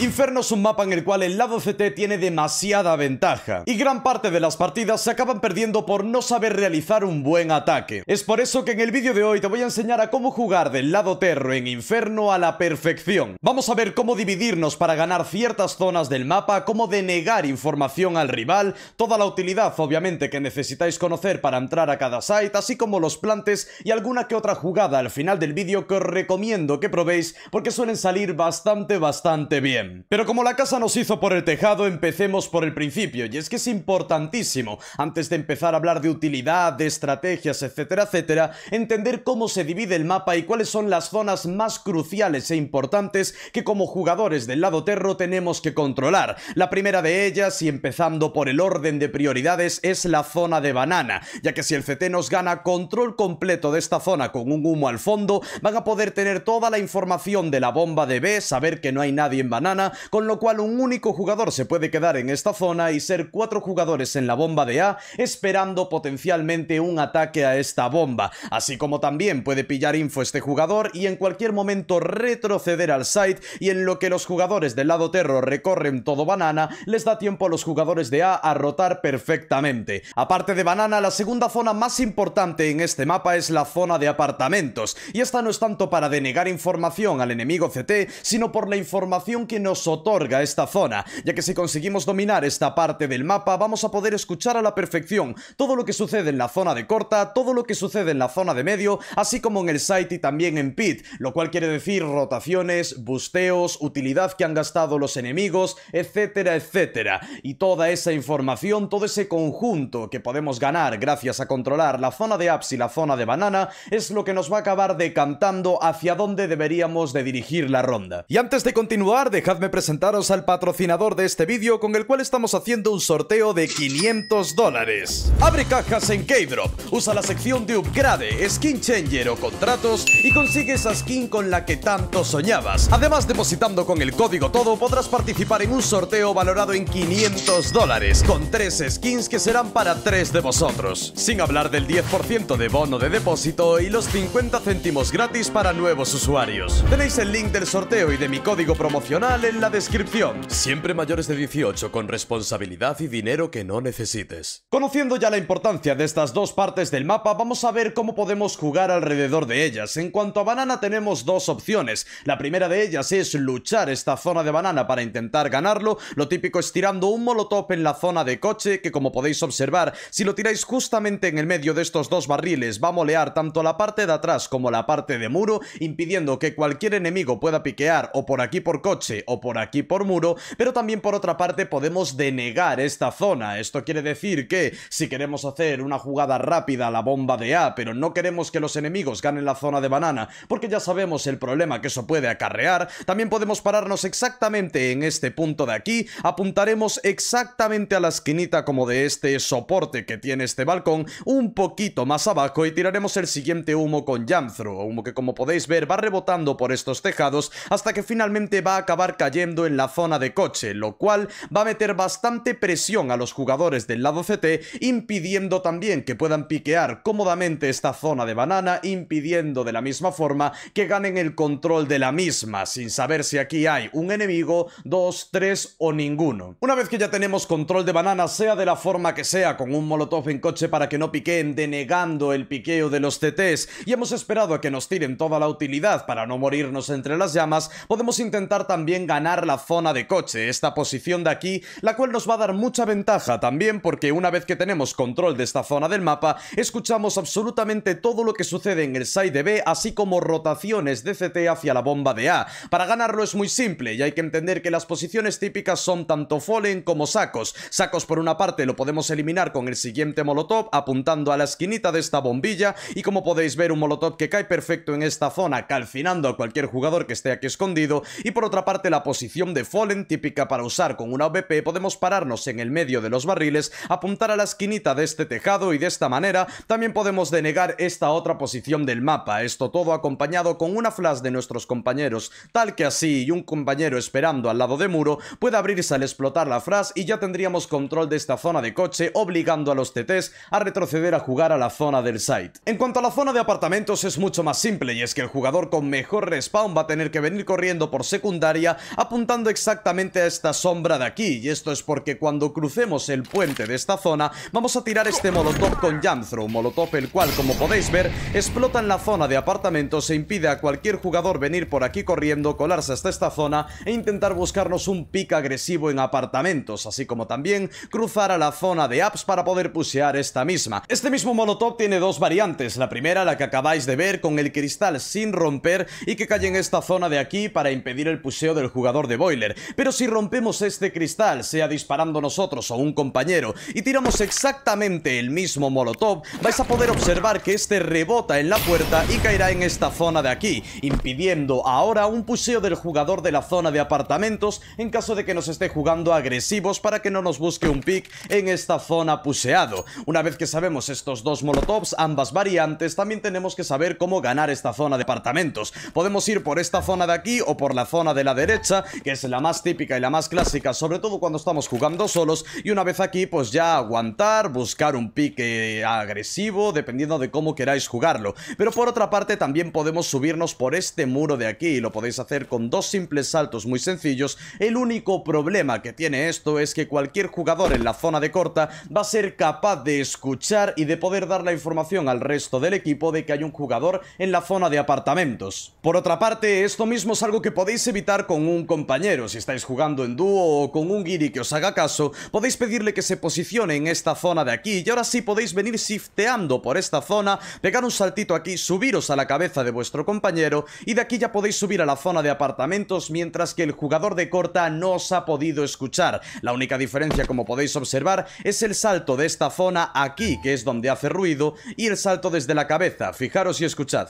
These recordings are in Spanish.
Inferno es un mapa en el cual el lado CT tiene demasiada ventaja, y gran parte de las partidas se acaban perdiendo por no saber realizar un buen ataque. Es por eso que en el vídeo de hoy te voy a enseñar a cómo jugar del lado terro en Inferno a la perfección. Vamos a ver cómo dividirnos para ganar ciertas zonas del mapa, cómo denegar información al rival, toda la utilidad obviamente que necesitáis conocer para entrar a cada site, así como los plantes y alguna que otra jugada al final del vídeo que os recomiendo que probéis porque suelen salir bastante bastante bien. Pero como la casa nos hizo por el tejado, empecemos por el principio, y es que es importantísimo, antes de empezar a hablar de utilidad, de estrategias, etcétera, etcétera, entender cómo se divide el mapa y cuáles son las zonas más cruciales e importantes que como jugadores del lado terro tenemos que controlar. La primera de ellas, y empezando por el orden de prioridades, es la zona de banana, ya que si el CT nos gana control completo de esta zona con un humo al fondo, van a poder tener toda la información de la bomba de B, saber que no hay nadie en banana, con lo cual un único jugador se puede quedar en esta zona y ser cuatro jugadores en la bomba de A esperando potencialmente un ataque a esta bomba, así como también puede pillar info este jugador y en cualquier momento retroceder al site y en lo que los jugadores del lado terror recorren todo banana, les da tiempo a los jugadores de A a rotar perfectamente. Aparte de banana, la segunda zona más importante en este mapa es la zona de apartamentos, y esta no es tanto para denegar información al enemigo CT, sino por la información que nos otorga esta zona, ya que si conseguimos dominar esta parte del mapa vamos a poder escuchar a la perfección todo lo que sucede en la zona de corta, todo lo que sucede en la zona de medio, así como en el site y también en pit, lo cual quiere decir rotaciones, busteos, utilidad que han gastado los enemigos, etcétera, etcétera. Y toda esa información, todo ese conjunto que podemos ganar gracias a controlar la zona de apps y la zona de banana es lo que nos va a acabar decantando hacia dónde deberíamos de dirigir la ronda. Y antes de continuar, dejad me presentaros al patrocinador de este vídeo con el cual estamos haciendo un sorteo de 500 dólares. Abre cajas en K-Drop, usa la sección de upgrade, skin changer o contratos y consigue esa skin con la que tanto soñabas. Además, depositando con el código todo podrás participar en un sorteo valorado en 500 dólares con tres skins que serán para tres de vosotros. Sin hablar del 10% de bono de depósito y los 50 céntimos gratis para nuevos usuarios. Tenéis el link del sorteo y de mi código promocional en la descripción. Siempre mayores de 18, con responsabilidad y dinero que no necesites. Conociendo ya la importancia de estas dos partes del mapa, vamos a ver cómo podemos jugar alrededor de ellas. En cuanto a banana tenemos dos opciones. La primera de ellas es luchar esta zona de banana para intentar ganarlo. Lo típico es tirando un molotov en la zona de coche, que como podéis observar, si lo tiráis justamente en el medio de estos dos barriles, va a molear tanto la parte de atrás como la parte de muro, impidiendo que cualquier enemigo pueda piquear o por aquí por coche o por aquí por muro, pero también por otra parte podemos denegar esta zona. Esto quiere decir que si queremos hacer una jugada rápida a la bomba de A, pero no queremos que los enemigos ganen la zona de banana, porque ya sabemos el problema que eso puede acarrear, también podemos pararnos exactamente en este punto de aquí, apuntaremos exactamente a la esquinita como de este soporte que tiene este balcón, un poquito más abajo y tiraremos el siguiente humo con Jamthro, humo que como podéis ver va rebotando por estos tejados hasta que finalmente va a acabar cayendo en la zona de coche, lo cual va a meter bastante presión a los jugadores del lado CT, impidiendo también que puedan piquear cómodamente esta zona de banana, impidiendo de la misma forma que ganen el control de la misma, sin saber si aquí hay un enemigo, dos, tres o ninguno. Una vez que ya tenemos control de banana, sea de la forma que sea, con un molotov en coche para que no piqueen, denegando el piqueo de los CTs y hemos esperado a que nos tiren toda la utilidad para no morirnos entre las llamas, podemos intentar también ganar la zona de coche, esta posición de aquí, la cual nos va a dar mucha ventaja también porque una vez que tenemos control de esta zona del mapa, escuchamos absolutamente todo lo que sucede en el side B, así como rotaciones de CT hacia la bomba de A. Para ganarlo es muy simple y hay que entender que las posiciones típicas son tanto fallen como sacos. Sacos por una parte lo podemos eliminar con el siguiente molotov apuntando a la esquinita de esta bombilla y como podéis ver un molotov que cae perfecto en esta zona calcinando a cualquier jugador que esté aquí escondido y por otra parte la la posición de Fallen típica para usar con una OVP, podemos pararnos en el medio de los barriles, apuntar a la esquinita de este tejado y de esta manera también podemos denegar esta otra posición del mapa, esto todo acompañado con una flash de nuestros compañeros, tal que así y un compañero esperando al lado de muro puede abrirse al explotar la flash y ya tendríamos control de esta zona de coche obligando a los TTs a retroceder a jugar a la zona del site. En cuanto a la zona de apartamentos es mucho más simple y es que el jugador con mejor respawn va a tener que venir corriendo por secundaria apuntando exactamente a esta sombra de aquí. Y esto es porque cuando crucemos el puente de esta zona, vamos a tirar este molotov con jump Molotov el cual, como podéis ver, explota en la zona de apartamentos e impide a cualquier jugador venir por aquí corriendo, colarse hasta esta zona e intentar buscarnos un pick agresivo en apartamentos, así como también cruzar a la zona de apps para poder pusear esta misma. Este mismo molotov tiene dos variantes. La primera, la que acabáis de ver, con el cristal sin romper y que cae en esta zona de aquí para impedir el puseo del jugador de Boiler, pero si rompemos este cristal, sea disparando nosotros o un compañero, y tiramos exactamente el mismo molotov, vais a poder observar que este rebota en la puerta y caerá en esta zona de aquí, impidiendo ahora un puseo del jugador de la zona de apartamentos en caso de que nos esté jugando agresivos para que no nos busque un pick en esta zona puseado. Una vez que sabemos estos dos molotovs, ambas variantes, también tenemos que saber cómo ganar esta zona de apartamentos. Podemos ir por esta zona de aquí o por la zona de la derecha que es la más típica y la más clásica, sobre todo cuando estamos jugando solos. Y una vez aquí, pues ya aguantar, buscar un pique agresivo, dependiendo de cómo queráis jugarlo. Pero por otra parte, también podemos subirnos por este muro de aquí. Y lo podéis hacer con dos simples saltos muy sencillos. El único problema que tiene esto es que cualquier jugador en la zona de corta va a ser capaz de escuchar y de poder dar la información al resto del equipo de que hay un jugador en la zona de apartamentos. Por otra parte, esto mismo es algo que podéis evitar con un un compañero, si estáis jugando en dúo o con un guiri que os haga caso, podéis pedirle que se posicione en esta zona de aquí y ahora sí podéis venir shifteando por esta zona, pegar un saltito aquí, subiros a la cabeza de vuestro compañero y de aquí ya podéis subir a la zona de apartamentos mientras que el jugador de corta no os ha podido escuchar. La única diferencia, como podéis observar, es el salto de esta zona aquí, que es donde hace ruido, y el salto desde la cabeza. Fijaros y escuchad.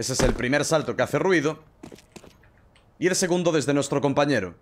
Ese es el primer salto que hace ruido. Y el segundo desde nuestro compañero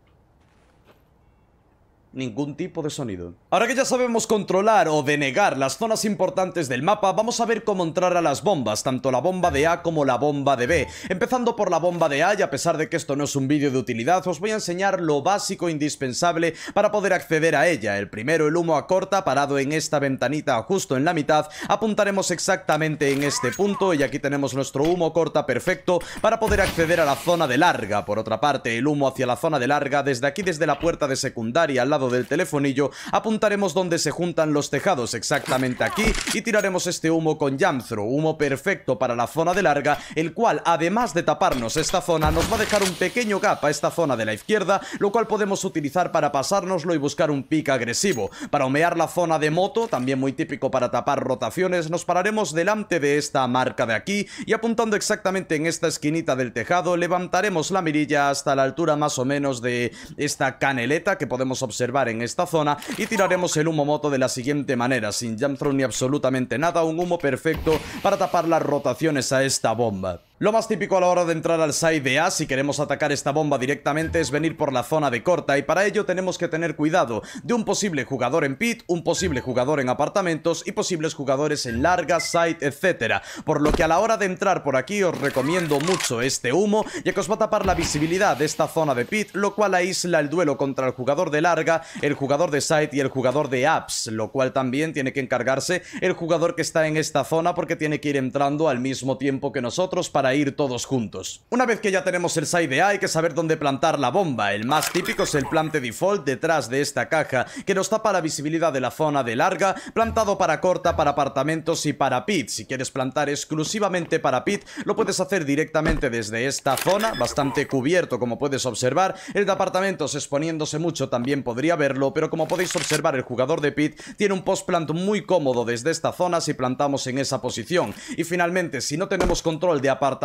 ningún tipo de sonido. Ahora que ya sabemos controlar o denegar las zonas importantes del mapa, vamos a ver cómo entrar a las bombas, tanto la bomba de A como la bomba de B. Empezando por la bomba de A, y a pesar de que esto no es un vídeo de utilidad, os voy a enseñar lo básico e indispensable para poder acceder a ella. El primero, el humo a corta, parado en esta ventanita justo en la mitad, apuntaremos exactamente en este punto, y aquí tenemos nuestro humo corta perfecto para poder acceder a la zona de larga. Por otra parte, el humo hacia la zona de larga, desde aquí, desde la puerta de secundaria, al del telefonillo, apuntaremos donde se juntan los tejados, exactamente aquí, y tiraremos este humo con Jamthro, humo perfecto para la zona de larga, el cual, además de taparnos esta zona, nos va a dejar un pequeño gap a esta zona de la izquierda, lo cual podemos utilizar para pasárnoslo y buscar un pick agresivo. Para humear la zona de moto, también muy típico para tapar rotaciones, nos pararemos delante de esta marca de aquí y apuntando exactamente en esta esquinita del tejado, levantaremos la mirilla hasta la altura más o menos de esta caneleta que podemos observar en esta zona y tiraremos el humo moto de la siguiente manera, sin jump ni absolutamente nada, un humo perfecto para tapar las rotaciones a esta bomba. Lo más típico a la hora de entrar al side A si queremos atacar esta bomba directamente es venir por la zona de corta y para ello tenemos que tener cuidado de un posible jugador en pit, un posible jugador en apartamentos y posibles jugadores en larga, site etcétera. Por lo que a la hora de entrar por aquí os recomiendo mucho este humo ya que os va a tapar la visibilidad de esta zona de pit lo cual aísla el duelo contra el jugador de larga, el jugador de site y el jugador de apps lo cual también tiene que encargarse el jugador que está en esta zona porque tiene que ir entrando al mismo tiempo que nosotros para ir todos juntos. Una vez que ya tenemos el side A hay que saber dónde plantar la bomba. El más típico es el plante default detrás de esta caja, que nos tapa la visibilidad de la zona de larga, plantado para corta, para apartamentos y para pit. Si quieres plantar exclusivamente para pit, lo puedes hacer directamente desde esta zona, bastante cubierto como puedes observar. El de apartamentos exponiéndose mucho también podría verlo, pero como podéis observar el jugador de pit tiene un post plant muy cómodo desde esta zona si plantamos en esa posición. Y finalmente, si no tenemos control de apartamentos,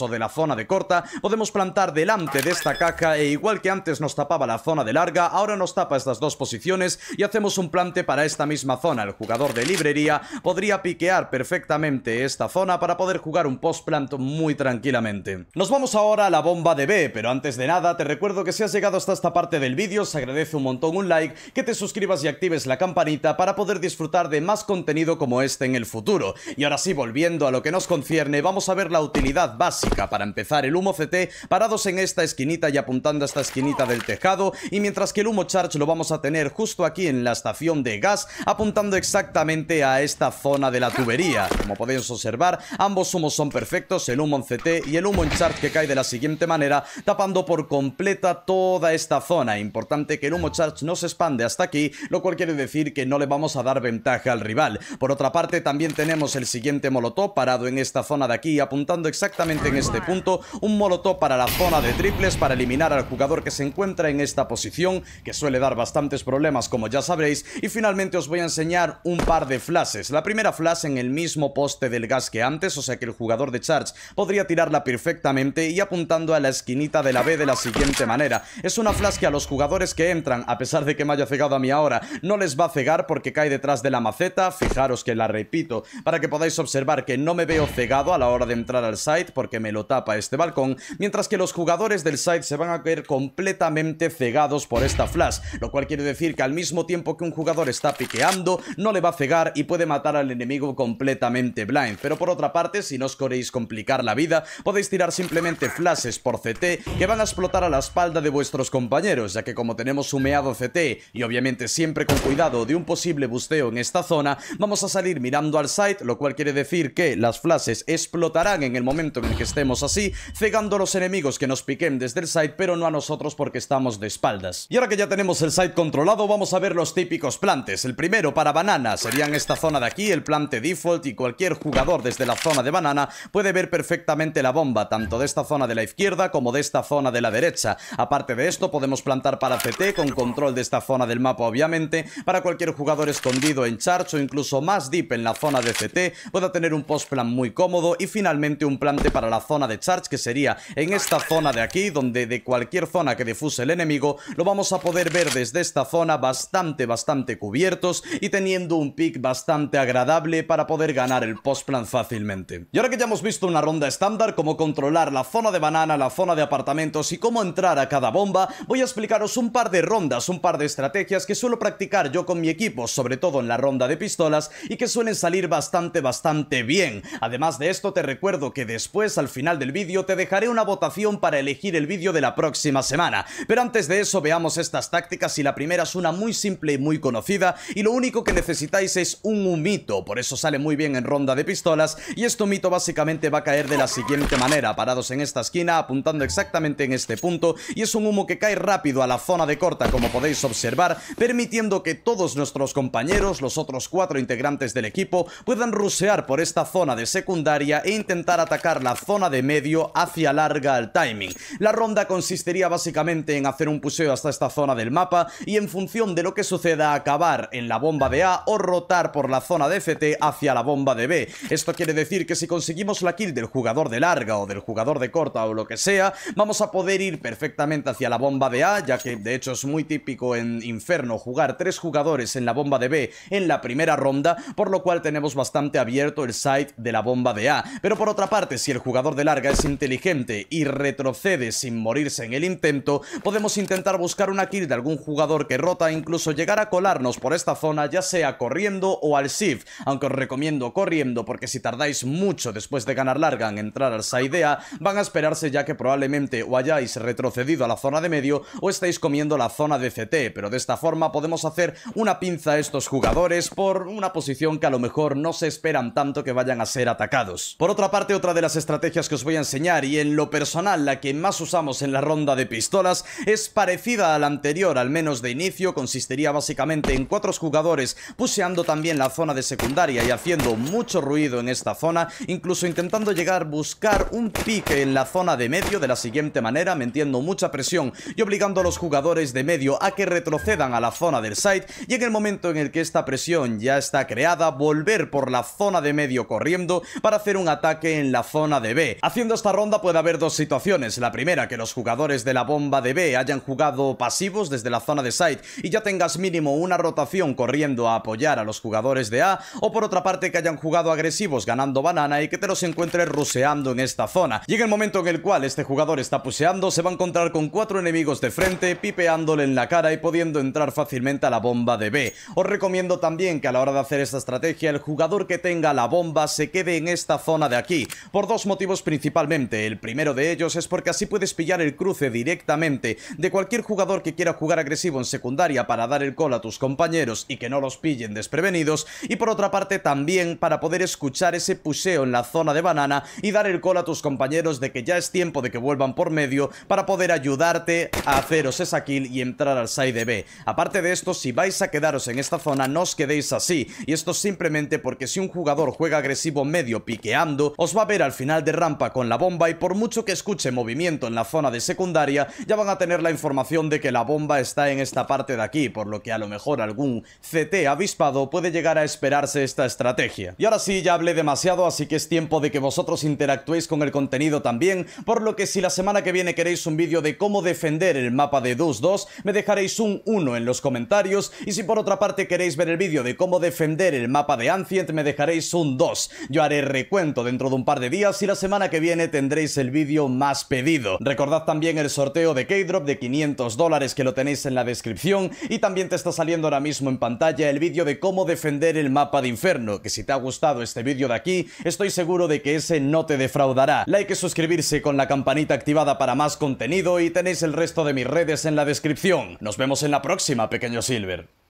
o de la zona de corta, podemos plantar delante de esta caja e igual que antes nos tapaba la zona de larga, ahora nos tapa estas dos posiciones y hacemos un plante para esta misma zona. El jugador de librería podría piquear perfectamente esta zona para poder jugar un post plant muy tranquilamente. Nos vamos ahora a la bomba de B, pero antes de nada te recuerdo que si has llegado hasta esta parte del vídeo, se agradece un montón un like, que te suscribas y actives la campanita para poder disfrutar de más contenido como este en el futuro. Y ahora sí, volviendo a lo que nos concierne, vamos a ver la utilidad básica para empezar el humo CT parados en esta esquinita y apuntando a esta esquinita del tejado y mientras que el humo charge lo vamos a tener justo aquí en la estación de gas apuntando exactamente a esta zona de la tubería. Como podéis observar, ambos humos son perfectos, el humo en CT y el humo en charge que cae de la siguiente manera tapando por completa toda esta zona. Importante que el humo charge no se expande hasta aquí, lo cual quiere decir que no le vamos a dar ventaja al rival. Por otra parte, también tenemos el siguiente molotov parado en esta zona de aquí apuntando exactamente exactamente en este punto un molotov para la zona de triples para eliminar al jugador que se encuentra en esta posición, que suele dar bastantes problemas como ya sabréis, y finalmente os voy a enseñar un par de flashes. La primera flash en el mismo poste del gas que antes, o sea que el jugador de Charge podría tirarla perfectamente y apuntando a la esquinita de la B de la siguiente manera. Es una flash que a los jugadores que entran, a pesar de que me haya cegado a mí ahora, no les va a cegar porque cae detrás de la maceta, fijaros que la repito, para que podáis observar que no me veo cegado a la hora de entrar al site, porque me lo tapa este balcón, mientras que los jugadores del site se van a caer completamente cegados por esta flash, lo cual quiere decir que al mismo tiempo que un jugador está piqueando, no le va a cegar y puede matar al enemigo completamente blind. Pero por otra parte, si no os queréis complicar la vida, podéis tirar simplemente flashes por CT que van a explotar a la espalda de vuestros compañeros, ya que como tenemos humeado CT y obviamente siempre con cuidado de un posible busteo en esta zona, vamos a salir mirando al site, lo cual quiere decir que las flashes explotarán en el momento en el que estemos así, cegando los enemigos que nos piquen desde el site, pero no a nosotros porque estamos de espaldas. Y ahora que ya tenemos el site controlado, vamos a ver los típicos plantes. El primero para banana serían esta zona de aquí, el plante default, y cualquier jugador desde la zona de banana puede ver perfectamente la bomba, tanto de esta zona de la izquierda como de esta zona de la derecha. Aparte de esto, podemos plantar para CT con control de esta zona del mapa, obviamente, para cualquier jugador escondido en charge o incluso más deep en la zona de CT, pueda tener un post plan muy cómodo y finalmente un plan para la zona de charge, que sería en esta zona de aquí, donde de cualquier zona que defuse el enemigo, lo vamos a poder ver desde esta zona bastante, bastante cubiertos y teniendo un pick bastante agradable para poder ganar el post-plan fácilmente. Y ahora que ya hemos visto una ronda estándar, cómo controlar la zona de banana, la zona de apartamentos y cómo entrar a cada bomba, voy a explicaros un par de rondas, un par de estrategias que suelo practicar yo con mi equipo, sobre todo en la ronda de pistolas, y que suelen salir bastante, bastante bien. Además de esto, te recuerdo que de Después, al final del vídeo, te dejaré una votación para elegir el vídeo de la próxima semana. Pero antes de eso, veamos estas tácticas y la primera es una muy simple y muy conocida y lo único que necesitáis es un humito, por eso sale muy bien en ronda de pistolas y este humito básicamente va a caer de la siguiente manera, parados en esta esquina, apuntando exactamente en este punto y es un humo que cae rápido a la zona de corta como podéis observar, permitiendo que todos nuestros compañeros, los otros cuatro integrantes del equipo, puedan rusear por esta zona de secundaria e intentar atacar la zona de medio hacia larga al timing. La ronda consistiría básicamente en hacer un puseo hasta esta zona del mapa y en función de lo que suceda acabar en la bomba de A o rotar por la zona de FT hacia la bomba de B. Esto quiere decir que si conseguimos la kill del jugador de larga o del jugador de corta o lo que sea, vamos a poder ir perfectamente hacia la bomba de A, ya que de hecho es muy típico en Inferno jugar tres jugadores en la bomba de B en la primera ronda, por lo cual tenemos bastante abierto el site de la bomba de A. Pero por otra parte, si el jugador de larga es inteligente y retrocede sin morirse en el intento, podemos intentar buscar una kill de algún jugador que rota e incluso llegar a colarnos por esta zona, ya sea corriendo o al shift, aunque os recomiendo corriendo porque si tardáis mucho después de ganar larga en entrar al idea van a esperarse ya que probablemente o hayáis retrocedido a la zona de medio o estáis comiendo la zona de CT, pero de esta forma podemos hacer una pinza a estos jugadores por una posición que a lo mejor no se esperan tanto que vayan a ser atacados. Por otra parte, otra de las estrategias que os voy a enseñar y en lo personal la que más usamos en la ronda de pistolas es parecida a la anterior, al menos de inicio, consistiría básicamente en cuatro jugadores puseando también la zona de secundaria y haciendo mucho ruido en esta zona, incluso intentando llegar a buscar un pique en la zona de medio de la siguiente manera, metiendo mucha presión y obligando a los jugadores de medio a que retrocedan a la zona del site y en el momento en el que esta presión ya está creada, volver por la zona de medio corriendo para hacer un ataque en la zona zona de B. Haciendo esta ronda puede haber dos situaciones. La primera, que los jugadores de la bomba de B hayan jugado pasivos desde la zona de site y ya tengas mínimo una rotación corriendo a apoyar a los jugadores de A, o por otra parte que hayan jugado agresivos ganando banana y que te los encuentres ruseando en esta zona. Llega el momento en el cual este jugador está puseando, se va a encontrar con cuatro enemigos de frente, pipeándole en la cara y pudiendo entrar fácilmente a la bomba de B. Os recomiendo también que a la hora de hacer esta estrategia, el jugador que tenga la bomba se quede en esta zona de aquí, dos motivos principalmente. El primero de ellos es porque así puedes pillar el cruce directamente de cualquier jugador que quiera jugar agresivo en secundaria para dar el call a tus compañeros y que no los pillen desprevenidos. Y por otra parte también para poder escuchar ese puseo en la zona de banana y dar el call a tus compañeros de que ya es tiempo de que vuelvan por medio para poder ayudarte a haceros esa kill y entrar al side B. Aparte de esto, si vais a quedaros en esta zona no os quedéis así. Y esto simplemente porque si un jugador juega agresivo medio piqueando, os va a ver final de rampa con la bomba y por mucho que escuche movimiento en la zona de secundaria, ya van a tener la información de que la bomba está en esta parte de aquí, por lo que a lo mejor algún CT avispado puede llegar a esperarse esta estrategia. Y ahora sí, ya hablé demasiado, así que es tiempo de que vosotros interactuéis con el contenido también, por lo que si la semana que viene queréis un vídeo de cómo defender el mapa de Dus 2, me dejaréis un 1 en los comentarios, y si por otra parte queréis ver el vídeo de cómo defender el mapa de Ancient, me dejaréis un 2. Yo haré recuento dentro de un par de días y la semana que viene tendréis el vídeo más pedido. Recordad también el sorteo de K-drop de 500 dólares que lo tenéis en la descripción y también te está saliendo ahora mismo en pantalla el vídeo de cómo defender el mapa de infierno que si te ha gustado este vídeo de aquí, estoy seguro de que ese no te defraudará. Like y suscribirse con la campanita activada para más contenido y tenéis el resto de mis redes en la descripción. Nos vemos en la próxima, pequeño Silver.